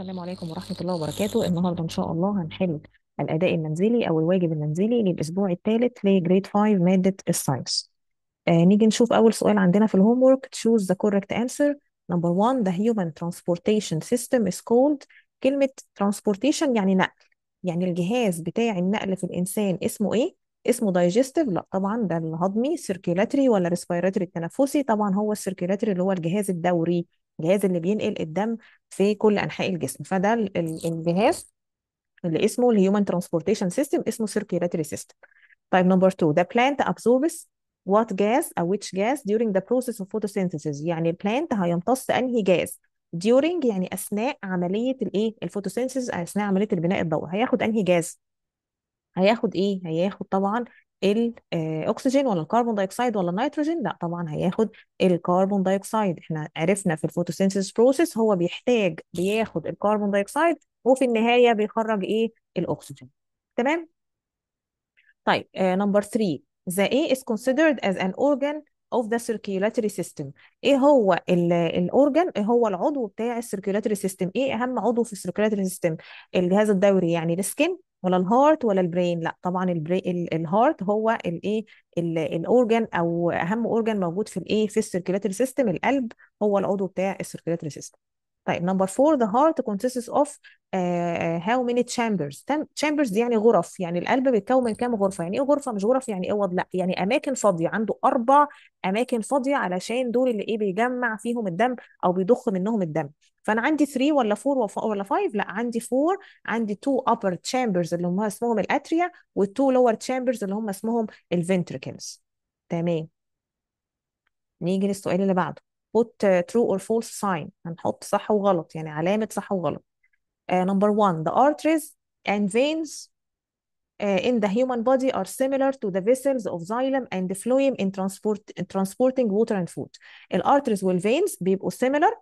السلام عليكم ورحمة الله وبركاته النهاردة إن شاء الله هنحل الأداء المنزلي أو الواجب المنزلي للأسبوع الثالث لجريد 5 مادة الساينس آه نيجي نشوف أول سؤال عندنا في الهوم وورك choose the correct answer number one the human transportation system is called كلمة transportation يعني نقل يعني الجهاز بتاع النقل في الإنسان اسمه إيه؟ اسمه دايجستيف لا طبعا ده الهضمي circulatory ولا ريسبيراتري التنفسي طبعا هو circulatory اللي هو الجهاز الدوري الجهاز اللي بينقل الدم في كل انحاء الجسم فده الجهاز اللي اسمه الهيومن ترانسبورتيشن سيستم اسمه circulatory system طيب نمبر 2 the plant absorbs what gas or which gas during the process of photosynthesis يعني البلانت هيمتص انهي جاز during يعني اثناء عمليه الايه الفوتوسينثيسيس اثناء عمليه البناء الضوئي هياخد انهي جاز هياخد ايه هياخد طبعا الاكسجين آه، ولا الكربون دايوكسيد ولا النيتروجين لا طبعا هياخد الكربون دايوكسيد احنا عرفنا في الفوتوسينثيسيس بروسيس هو بيحتاج بياخد الكربون دايوكسيد وفي النهايه بيخرج ايه الاكسجين تمام طيب نمبر 3 ذا ايه از كونسيدرد از ان اورجان of the circulatory system ايه هو الاورجن ايه هو العضو بتاع السيركيولاتري سيستم ايه اهم عضو في السيركيولاتري سيستم الجهاز الدوري يعني السكن ولا الهارت ولا البرين لا طبعا البري... الهارت هو الايه الاورجن او اهم اورجن موجود في الايه في السيركيلاتري سيستم القلب هو العضو بتاع السيركيلاتري سيستم طيب نمبر 4 ذا هارت كونسيستس اوف هاو ميني تشامبرز تشامبرز دي يعني غرف يعني القلب بيتكون من كام غرفه يعني ايه غرفه مش غرف يعني اوض إيه لا يعني اماكن فاضيه عنده اربع اماكن فاضيه علشان دول اللي ايه بيجمع فيهم الدم او بيضخ منهم الدم فانا عندي 3 ولا 4 ولا 5 لا عندي 4 عندي 2 upper chambers اللي هم اسمهم الاتريا وال2 lower chambers اللي هم اسمهم الفنتركلز تمام نيجي للسؤال اللي بعده put uh, true or false sign هنحط صح وغلط يعني علامة صح وغلط uh, number one the arteries and veins uh, in the human body are similar to the vessels of xylem and the phloem in transport in transporting water and food وال veins بيبقوا similar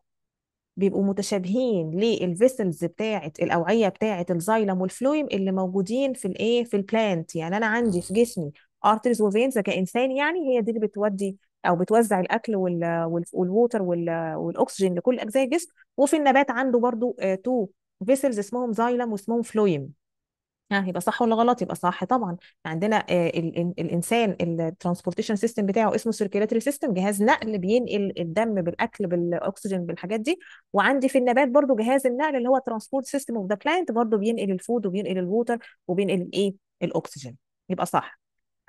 بيبقوا متشابهين للفيسلز بتاعه الاوعيه بتاعه الزايلم والفلويم اللي موجودين في الايه في البلانت يعني انا عندي في جسمي ارتريز وفينز كانسان يعني هي دي اللي بتودي او بتوزع الاكل والووتر والاكسجين لكل اجزاء الجسم وفي النبات عنده برضو تو آه، فيسلز اسمهم زايلم واسمهم فلويم يعني آه، يبقى صح ولا غلط يبقى صح طبعا عندنا آه، الانسان الترانسبورتيشن سيستم بتاعه اسمه سيركيلاتري سيستم جهاز نقل بينقل الدم بالاكل بالاكسجين بالحاجات دي وعندي في النبات برضو جهاز النقل اللي هو ترانسبورت سيستم اوف ذا بلانت برضو بينقل الفود وبينقل الووتر وبينقل الايه الاكسجين يبقى صح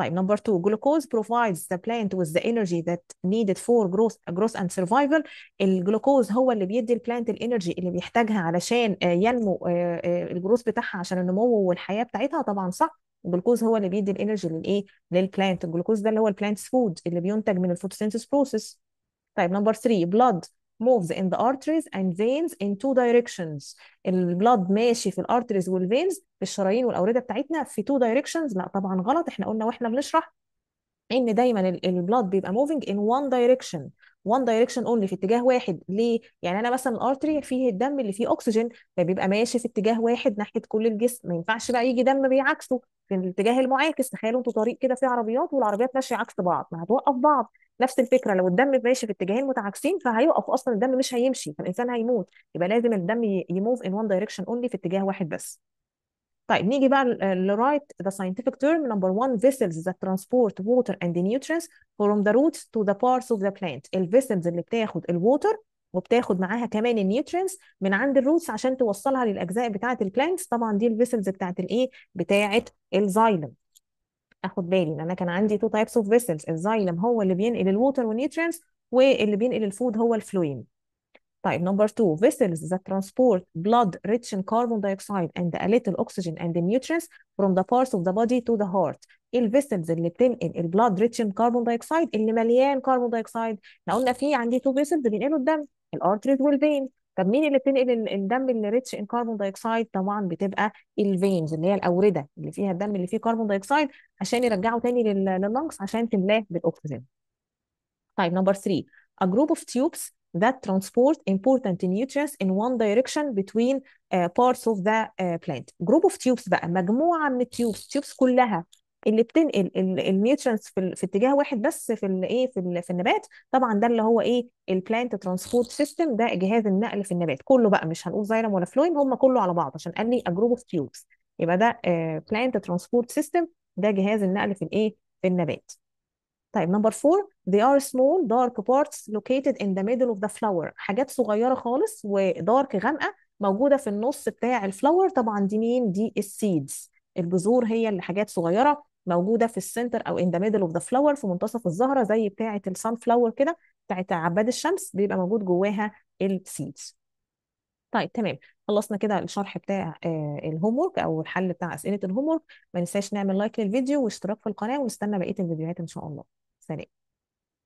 طيب نمبر 2 جلوكوز بروفايدز ذا بلانت وذ ذا انرجي ذات نيدد فور جروث جروث اند سرفايفل الجلوكوز هو اللي بيدي البلانت الانرجي اللي بيحتاجها علشان آه، ينمو آه، آه، الجروث بتاعها عشان النمو والحياه بتاعتها طبعا صح الجلوكوز هو اللي بيدي الانرجي للايه للبلانت الجلوكوز ده اللي هو البلانتس فود اللي بينتج من الفوتوسينثيس بروسيس طيب نمبر 3 بلاد moves in the arteries and veins in two directions البلاد ماشي في الارتريز والفينز في الشرايين والاورده بتاعتنا في two directions لا طبعا غلط احنا قلنا واحنا بنشرح ان دايما البلاد بيبقى موفينج in one direction one direction only في اتجاه واحد ليه يعني انا مثلا الارتري فيه الدم اللي فيه اكسجين فبيبقى ماشي في اتجاه واحد ناحيه كل الجسم ما ينفعش بقى يجي دم بيعكسه في الاتجاه المعاكس تخيلوا انتوا طريق كده فيه عربيات والعربيات ماشيه عكس بعض ما هتوقف بعض نفس الفكره لو الدم ماشي في اتجاهين متعاكسين فهيقف اصلا الدم مش هيمشي فالانسان هيموت يبقى لازم الدم يموف ان وان دايركشن اونلي في اتجاه واحد بس طيب نيجي بقى لرايت ذا scientific term number one vessels that transport water and the nutrients from the roots to the parts of the plant الفيسلز اللي بتاخد الووتر وبتاخد معاها كمان النيوترينز من عند الروتس عشان توصلها للاجزاء بتاعه البلانكس طبعا دي الفيسلز بتاعه الايه بتاعه الزايلم اخد بالي ان انا كان عندي تو تايبس اوف فيسلز الزايلم هو اللي بينقل الووتر والنيوترينز واللي بينقل الفود هو الفلويم طيب نمبر two vessels that transport blood rich in carbon dioxide and a little oxygen and nutrients from the parts of the body to the heart ايه vessels اللي بتنقل ال blood rich in carbon dioxide اللي مليان carbon dioxide احنا قلنا في عندي تو vessels بينقلوا الدم ال الارتريز والفين طب مين اللي بتنقل الدم اللي ريتش ان كربون دايوكسيد طبعا بتبقى الفينز اللي هي الاورده اللي فيها الدم اللي فيه كربون دايوكسيد عشان يرجعه تاني لل- لللنجز عشان تملاه بالاكسجين طيب نمبر 3 a group of tubes that transport important nutrients in one direction between uh, parts of the uh, plant. group of tubes بقى مجموعة من التيوبس تيوبس كلها اللي بتنقل النيوترينتس في, في اتجاه واحد بس في الايه في, في النبات طبعا ده اللي هو ايه البلانت ترانسبورت سيستم ده جهاز النقل في النبات كله بقى مش هنقول زيرم ولا فلويم هم كله على بعض عشان قال لي اجروب اوف تيوبس يبقى ده بلانت ترانسبورت سيستم ده جهاز النقل في الايه في النبات طيب نمبر 4 they are small dark parts located in the middle of the flower حاجات صغيره خالص ودارك غامقه موجوده في النص بتاع الفلاور طبعا دي مين دي السيدز البذور هي اللي حاجات صغيره موجوده في السنتر او ان ذا ميدل اوف ذا فلاور في منتصف الزهره زي بتاعه السان فلاور كده بتاعه عباد الشمس بيبقى موجود جواها السيدز طيب تمام خلصنا كده الشرح بتاع آه، الهوم ورك او الحل بتاع اسئله الهوم ورك ما ننساش نعمل لايك للفيديو واشتراك في القناه ونستنى بقيه الفيديوهات ان شاء الله سلام